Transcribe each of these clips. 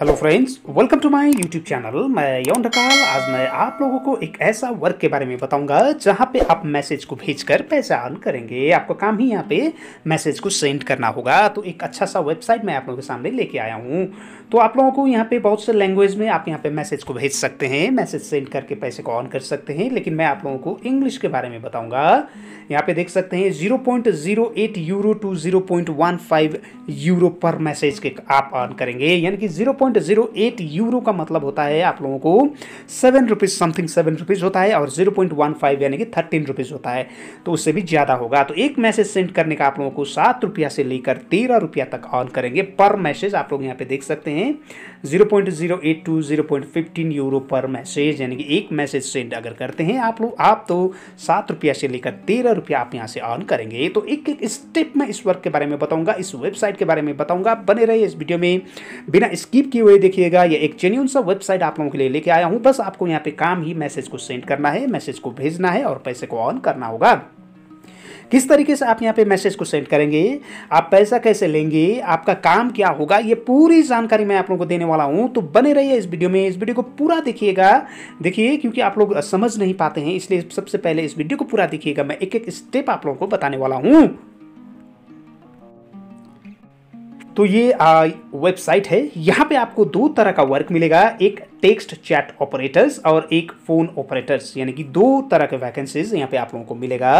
hello friends welcome to my YouTube channel मैं यौन ढकाल आज मैं आप लोगों को एक ऐसा वर्क के बारे में बताऊंगा जहां पे आप मैसेज को भेजकर पैसा अर्न करेंगे आपका काम ही यहां पे मैसेज को सेंड करना होगा तो एक अच्छा सा वेबसाइट मैं आप लोगों के सामने लेके आया हूं तो आप लोगों को यहाँ पे बहुत से लैंग्वेज में आप यहाँ पे मैसेज को भेज सकते हैं मैसेज सेंड करके पैसे को ऑन कर सकते हैं लेकिन मैं आप लोगों को इंग्लिश के बारे में बताऊँगा यहाँ पे देख सकते हैं zero euro to zero euro पर मैसेज के आप अर्न करेंगे यानी कि जीरो एट यूरो का मतलब होता है आप लोगों को seven rupees something seven rupees होता है और जीरो पॉइंट वन फाइव यानी कि थर्टीन रुपीज़ होता है तो उससे भी ज़्यादा होगा तो एक मैसेज सेंड करने का आप लोगों को सात रुपया से लेकर तेरह रुपया तक ऑन करेंगे पर मैसेज आप लोग यहाँ पे देख सकते हैं पॉइंट फिफ्टीन यूरो पर मैसेज यानी कि एक मैसेज सेंड अगर करते हैं आप लोग आप तो सात रुपया से लेकर तेरह रुपया आप यहाँ से अर्न करेंगे तो एक एक स्टेप में इस वर्क के बारे में बताऊंगा इस वेबसाइट के बारे में बताऊंगा बने रहे इस वीडियो में बिना स्किप किए हुए देखिएगा या एक जेन्यून सा वेबसाइट आप लोगों के लिए लेके आया हूँ बस आपको यहाँ पे काम ही मैसेज को सेंड करना है मैसेज को भेजना है और पैसे को ऑन करना होगा किस तरीके से आप यहाँ पे मैसेज को सेंड करेंगे आप पैसा कैसे लेंगे आपका काम क्या होगा ये पूरी जानकारी मैं आप लोगों को देने वाला हूँ तो बने रहिए इस वीडियो में इस वीडियो को पूरा देखिएगा देखिए क्योंकि आप लोग समझ नहीं पाते हैं इसलिए सबसे पहले इस वीडियो को पूरा देखिएगा मैं एक एक स्टेप आप लोगों को बताने वाला हूँ तो ये वेबसाइट है यहाँ पे आपको दो तरह का वर्क मिलेगा एक टेक्स्ट चैट ऑपरेटर्स और एक फ़ोन ऑपरेटर्स यानी कि दो तरह के वैकेंसीज यहाँ पे आप लोगों को मिलेगा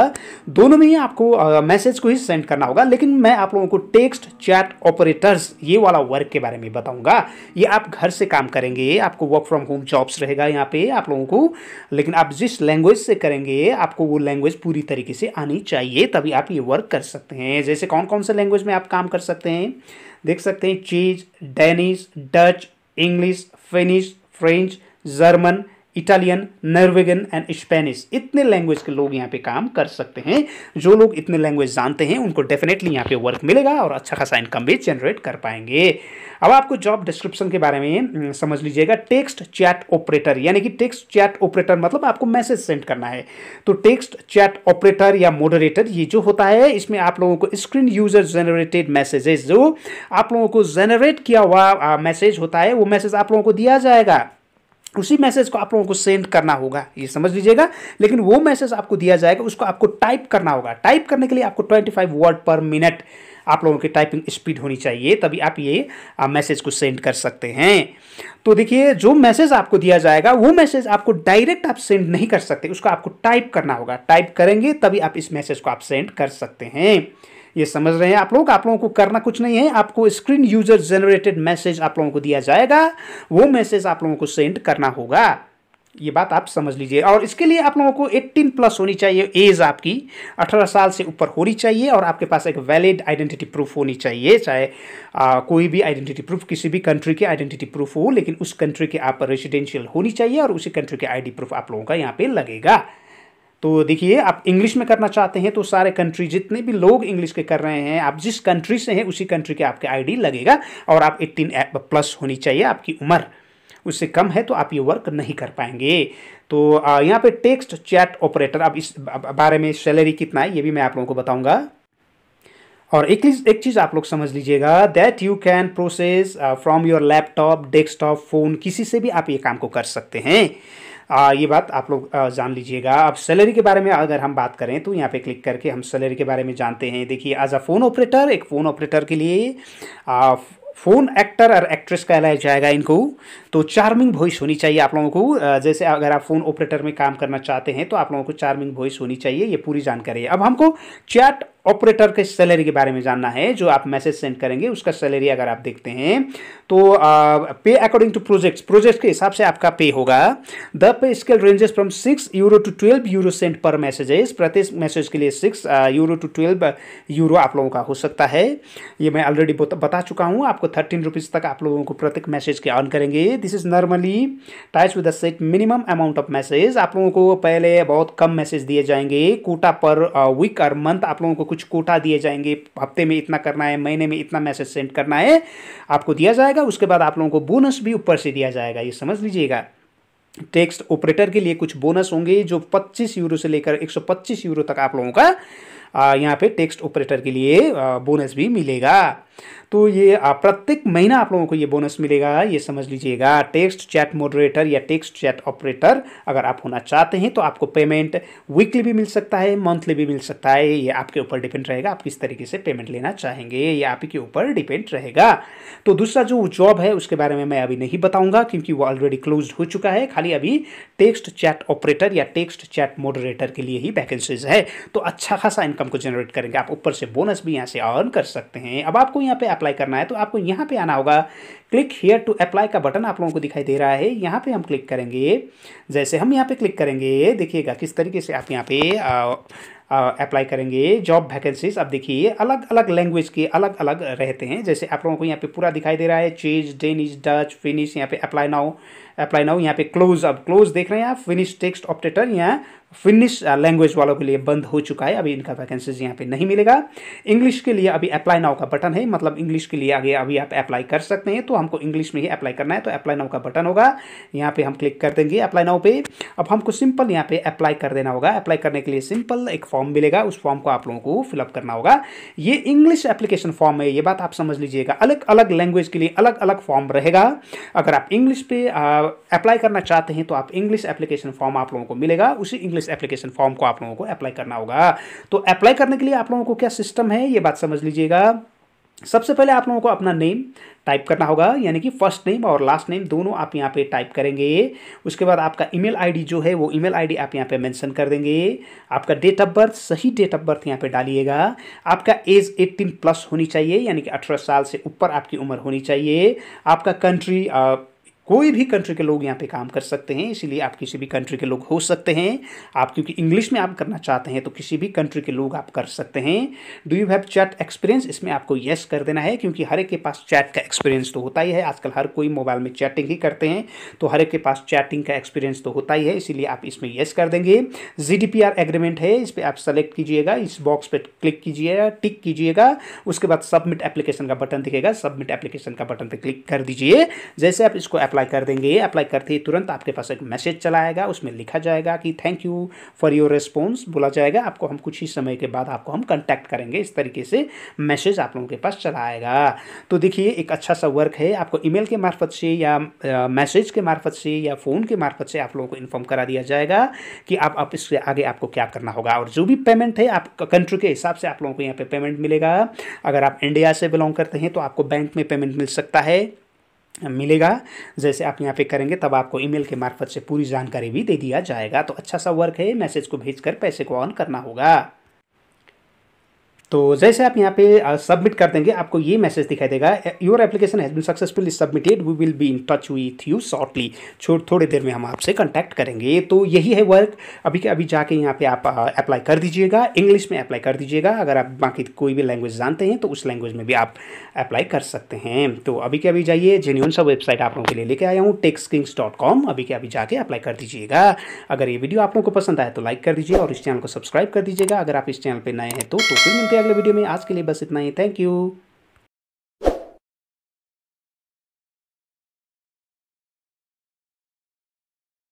दोनों में ही आपको मैसेज को ही सेंड करना होगा लेकिन मैं आप लोगों को टेक्स्ट चैट ऑपरेटर्स ये वाला वर्क के बारे में बताऊंगा ये आप घर से काम करेंगे आपको वर्क फ्रॉम होम जॉब्स रहेगा यहाँ पे आप लोगों को लेकिन आप जिस लैंग्वेज से करेंगे आपको वो लैंग्वेज पूरी तरीके से आनी चाहिए तभी आप ये वर्क कर सकते हैं जैसे कौन कौन से लैंग्वेज में आप काम कर सकते हैं देख सकते हैं चीज Danish Dutch English Finnish French German Italian Norwegian and Spanish इतने लैंग्वेज के लोग यहाँ पे काम कर सकते हैं जो लोग इतने लैंग्वेज जानते हैं उनको डेफिनेटली यहाँ पे वर्क मिलेगा और अच्छा खासा इनकम भी जनरेट कर पाएंगे अब आपको जॉब डिस्क्रिप्शन के बारे में हम्म, समझ लीजिएगा टेक्स्ट चैट ऑपरेटर यानी कि टेक्स्ट चैट ऑपरेटर मतलब आपको मैसेज सेंड करना है तो टेक्स्ट चैट ऑपरेटर या मॉडरेटर ये जो होता है इसमें आप लोगों को स्क्रीन यूजर जनरेटेड मैसेजेस जो आप लोगों को जनरेट किया हुआ मैसेज होता है वो मैसेज आप लोगों को दिया जाएगा उसी मैसेज को आप लोगों को सेंड करना होगा ये समझ लीजिएगा लेकिन वो मैसेज आपको दिया जाएगा उसको आपको टाइप करना होगा टाइप करने के लिए आपको 25 वर्ड पर मिनट आप लोगों की टाइपिंग स्पीड होनी चाहिए तभी आप ये मैसेज को सेंड कर सकते हैं तो देखिए जो मैसेज आपको दिया जाएगा वो मैसेज आपको डायरेक्ट आप सेंड नहीं कर सकते उसको आपको टाइप करना होगा टाइप करेंगे तभी आप इस मैसेज को आप सेंड कर सकते हैं ये समझ रहे हैं आप लोग आप लोगों को करना कुछ नहीं है आपको स्क्रीन यूजर जनरेटेड मैसेज आप लोगों को दिया जाएगा वो मैसेज आप लोगों को सेंड करना होगा ये बात आप समझ लीजिए और इसके लिए आप लोगों को 18 प्लस होनी चाहिए एज आपकी 18 साल से ऊपर होनी चाहिए और आपके पास एक वैलिड आइडेंटिटी प्रूफ होनी चाहिए चाहे आ, कोई भी आइडेंटिटी प्रूफ किसी भी कंट्री की आइडेंटिटी प्रूफ हो लेकिन उस कंट्री के आप रेजिडेंशियल होनी चाहिए और उसी कंट्री के आईडी प्रूफ आप लोगों का यहाँ पर लगेगा तो देखिए आप इंग्लिश में करना चाहते हैं तो सारे कंट्री जितने भी लोग इंग्लिश के कर रहे हैं आप जिस कंट्री से हैं उसी कंट्री के आपके आईडी लगेगा और आप 18 प्लस होनी चाहिए आपकी उम्र उससे कम है तो आप ये वर्क नहीं कर पाएंगे तो यहाँ पे टेक्स्ट चैट ऑपरेटर अब इस बारे में सैलरी कितना है ये भी मैं आप लोगों को बताऊँगा और एक एक चीज़ आप लोग समझ लीजिएगा that you can process from your laptop desktop phone किसी से भी आप ये काम को कर सकते हैं आ, ये बात आप लोग जान लीजिएगा अब सैलरी के बारे में अगर हम बात करें तो यहाँ पे क्लिक करके हम सैलरी के बारे में जानते हैं देखिए एज अ फ़ोन ऑपरेटर एक फ़ोन ऑपरेटर के लिए आ, फ़ोन एक्टर और एक्ट्रेस कहलाया जाएगा इनको तो चार्मिंग वॉइस होनी चाहिए आप लोगों को जैसे अगर आप फ़ोन ऑपरेटर में काम करना चाहते हैं तो आप लोगों को चार्मिंग वॉइस होनी चाहिए ये पूरी जानकारी है अब हमको चैट ऑपरेटर के सैलरी के बारे में जानना है जो आप मैसेज सेंड करेंगे उसका सैलरी अगर आप देखते हैं तो पे अकॉर्डिंग टू प्रोजेक्ट्स प्रोजेक्ट के हिसाब से आपका पे होगा the pay scale ranges from six euro to twelve euro cent पर मैसेजेस प्रत्येक मैसेज के लिए six euro to twelve euro आप लोगों का हो सकता है ये मैं ऑलरेडी बता चुका हूँ आपको थर्टीन रुपीज़ तक आप लोगों को प्रत्येक मैसेज के अर्न करेंगे this is normally tied with the set minimum amount of message आप लोगों को पहले बहुत कम मैसेज दिए जाएंगे कोटा पर वीक और मंथ आप लोगों को कुछ कोटा दिए जाएंगे हफ्ते में इतना करना है महीने में इतना मैसेज सेंड करना है आपको दिया जाएगा उसके बाद आप लोगों को बोनस भी ऊपर से दिया जाएगा ये समझ लीजिएगा टेक्स्ट ऑपरेटर के लिए कुछ बोनस होंगे जो 25 यूरो से लेकर 125 यूरो तक आप लोगों का यहाँ पे टेक्स्ट ऑपरेटर के लिए बोनस भी मिलेगा तो ये प्रत्येक महीना आप लोगों को ये बोनस मिलेगा ये समझ लीजिएगा टेक्स्ट चैट मॉडरेटर या टेक्स्ट चैट ऑपरेटर अगर आप होना चाहते हैं तो आपको पेमेंट वीकली भी मिल सकता है मंथली भी मिल सकता है ये आपके ऊपर डिपेंड रहेगा आप किस तरीके से पेमेंट लेना चाहेंगे ये आप ही के ऊपर डिपेंड रहेगा तो दूसरा जो जॉब है उसके बारे में मैं अभी नहीं बताऊंगा क्योंकि वो ऑलरेडी क्लोज हो चुका है खाली अभी टेक्स्ट चैट ऑपरेटर या टेक्स्ट चैट मॉडरेटर के लिए ही वैकेंसीज है तो अच्छा खासा इनकम को जनरेट करेंगे आप ऊपर से बोनस भी यहाँ से अर्न कर सकते हैं अब आपको यहाँ पे अप्लाई करना है तो आपको यहाँ पे आना होगा क्लिक हेयर टू अप्लाई का बटन आप लोगों को दिखाई दे रहा है यहाँ पे हम क्लिक करेंगे जैसे हम यहाँ पे क्लिक करेंगे देखिएगा किस तरीके से आप यहाँ पे अप्लाई करेंगे जॉब वैकेंसीज अब देखिए अलग अलग लैंग्वेज के अलग अलग रहते हैं जैसे आप लोगों को यहाँ पे पूरा दिखाई दे रहा है चीज डेनिश डच फिनिश यहाँ पे अप्लाई नाउ अप्लाई नाउ यहाँ पे क्लोज अब क्लोज देख रहे हैं आप फिनिश टेक्स्ट ऑपरेटर यहाँ फिनिश लैंग्वेज uh, वालों के लिए बंद हो चुका है अभी इनका वैकेंसीज यहाँ पे नहीं मिलेगा इंग्लिश के लिए अभी अप्लाई नाउ का बटन है मतलब इंग्लिश के लिए आगे अभी आप अप्लाई कर सकते हैं तो हमको इंग्लिश में ही अप्लाई करना है तो अप्लाई नाउ का बटन होगा यहाँ पे हम क्लिक कर देंगे अप्लाई नाउ पे अब हमको सिंपल यहाँ पे अप्लाई कर देना होगा अप्लाई करने के लिए सिंपल एक फॉर्म मिलेगा उस फॉर्म को आप लोगों को फिलअप करना होगा ये इंग्लिश एप्लीकेशन फॉर्म है ये बात आप समझ लीजिएगा अलग अलग लैंग्वेज के लिए अलग अलग फॉर्म रहेगा अगर आप इंग्लिश पे अप्लाई uh, करना चाहते हैं तो आप इंग्लिश एप्लीकेशन फॉर्म आप लोगों को मिलेगा उसी इंग्लिश इस एप्लीकेशन फॉर्म को आप लोगों को अप्लाई करना होगा तो अप्लाई करने के लिए आप लोगों को क्या सिस्टम है ये बात समझ लीजिएगा सबसे पहले आप लोगों को अपना नेम टाइप करना होगा यानी कि फर्स्ट नेम और लास्ट नेम दोनों आप यहाँ पे टाइप करेंगे उसके बाद आपका ईमेल आईडी जो है वो ईमेल आईडी आप यहाँ पे मेंशन कर देंगे आपका डेट ऑफ बर्थ सही डेट ऑफ बर्थ यहाँ पे डालिएगा आपका एज 18 प्लस होनी चाहिए यानी कि 18 साल से ऊपर आपकी उम्र होनी चाहिए आपका कंट्री कोई भी कंट्री के लोग यहाँ पे काम कर सकते हैं इसीलिए आप किसी भी कंट्री के लोग हो सकते हैं आप क्योंकि इंग्लिश में आप करना चाहते हैं तो किसी भी कंट्री के लोग आप कर सकते हैं do you have chat experience इसमें आपको येस कर देना है क्योंकि हर एक के पास चैट का एक्सपीरियंस तो होता ही है आजकल हर कोई मोबाइल में चैटिंग ही करते हैं तो हर एक के पास चैटिंग का एक्सपीरियंस तो होता ही है इसीलिए आप इसमें येस कर देंगे जी एग्रीमेंट है इस पर आप सेलेक्ट कीजिएगा इस बॉक्स पर क्लिक कीजिएगा टिक कीजिएगा उसके बाद सबमिट एप्लीकेशन का बटन दिखेगा सबमिट एप्लीकेशन का बटन पर क्लिक कर दीजिए जैसे आप इसको अप्लाई कर देंगे अप्लाई करते ही तुरंत आपके पास एक मैसेज चला आएगा उसमें लिखा जाएगा कि thank you for your response बोला जाएगा आपको हम कुछ ही समय के बाद आपको हम कॉन्टैक्ट करेंगे इस तरीके से मैसेज आप लोगों के पास चला आएगा तो देखिए एक अच्छा सा वर्क है आपको ई के मार्फत से या मैसेज के मार्फत से या फ़ोन के मार्फत से आप लोगों को इन्फॉर्म करा दिया जाएगा कि आप, आप इससे आगे आपको क्या करना होगा और जो भी पेमेंट है आप कंट्री के हिसाब से आप लोगों को यहाँ पे पेमेंट मिलेगा अगर आप इंडिया से बिलोंग करते हैं तो आपको बैंक में पेमेंट मिल सकता है मिलेगा जैसे आप यहाँ पे करेंगे तब आपको ईमेल के मार्फत से पूरी जानकारी भी दे दिया जाएगा तो अच्छा सा वर्क है मैसेज को भेजकर पैसे को ऑन करना होगा तो जैसे आप यहाँ पे सबमिट कर देंगे आपको ये मैसेज दिखाई देगा your application has been successfully submitted we will be in touch with you shortly थोड़ी देर में हम आपसे कॉन्टैक्ट करेंगे तो यही है वर्क अभी के अभी जाके यहाँ पे आप अप्लाई कर दीजिएगा इंग्लिश में अप्लाई कर दीजिएगा अगर आप बाकी कोई भी लैंग्वेज जानते हैं तो उस लैंग्वेज में भी आप अप्लाई कर सकते हैं तो अभी के अभी जाइए जेन्यून सा वेबसाइट आप लोगों के लिए लेके आया हूँ टेक्सकिंग्स डॉट कॉम अभी के अभी जाके अप्लाई कर दीजिएगा अगर ये वीडियो आप लोगों को पसंद आए तो लाइक कर दीजिए और इस चैनल को सब्सक्राइब कर दीजिएगा अगर आप इस चैनल पर नए हैं तो, तो फिर मिलते हैं अगले वीडियो में आज के लिए बस इतना ही थैंक यू